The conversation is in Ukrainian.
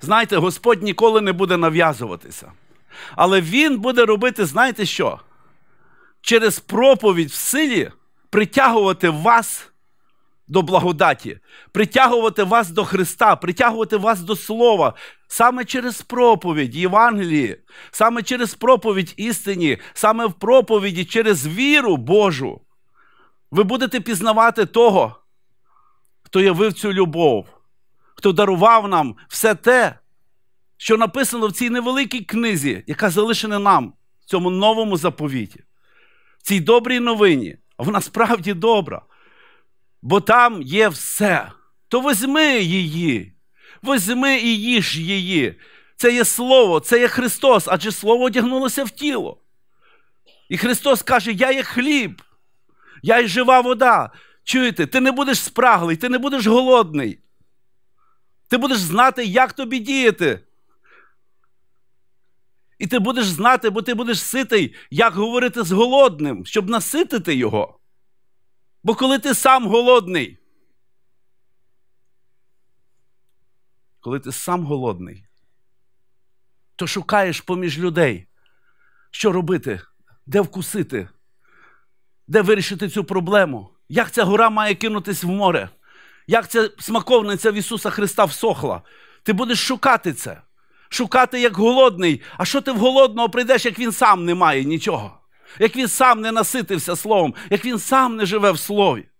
Знаєте, Господь ніколи не буде нав'язуватися. Але Він буде робити, знаєте що? Через проповідь в силі притягувати вас до благодаті, притягувати вас до Христа, притягувати вас до Слова. Саме через проповідь Євангелії, саме через проповідь істині, саме в проповіді, через віру Божу. Ви будете пізнавати того, хто явив цю любов хто дарував нам все те, що написано в цій невеликій книзі, яка залишена нам, в цьому новому заповіті, в цій добрій новині, а вона справді добра. Бо там є все. То візьми її, візьми і їж її. Це є Слово, це є Христос, адже Слово одягнулося в тіло. І Христос каже: Я є хліб, я є жива вода. Чуєте, ти не будеш спраглий, ти не будеш голодний, ти будеш знати, як тобі діяти. І ти будеш знати, бо ти будеш ситий, як говорити з голодним, щоб наситити його. Бо коли ти сам голодний, коли ти сам голодний, то шукаєш поміж людей, що робити, де вкусити, де вирішити цю проблему, як ця гора має кинутись в море як ця смаковниця в Ісуса Христа всохла. Ти будеш шукати це, шукати як голодний. А що ти в голодного прийдеш, як він сам не має нічого, як він сам не наситився словом, як він сам не живе в слові?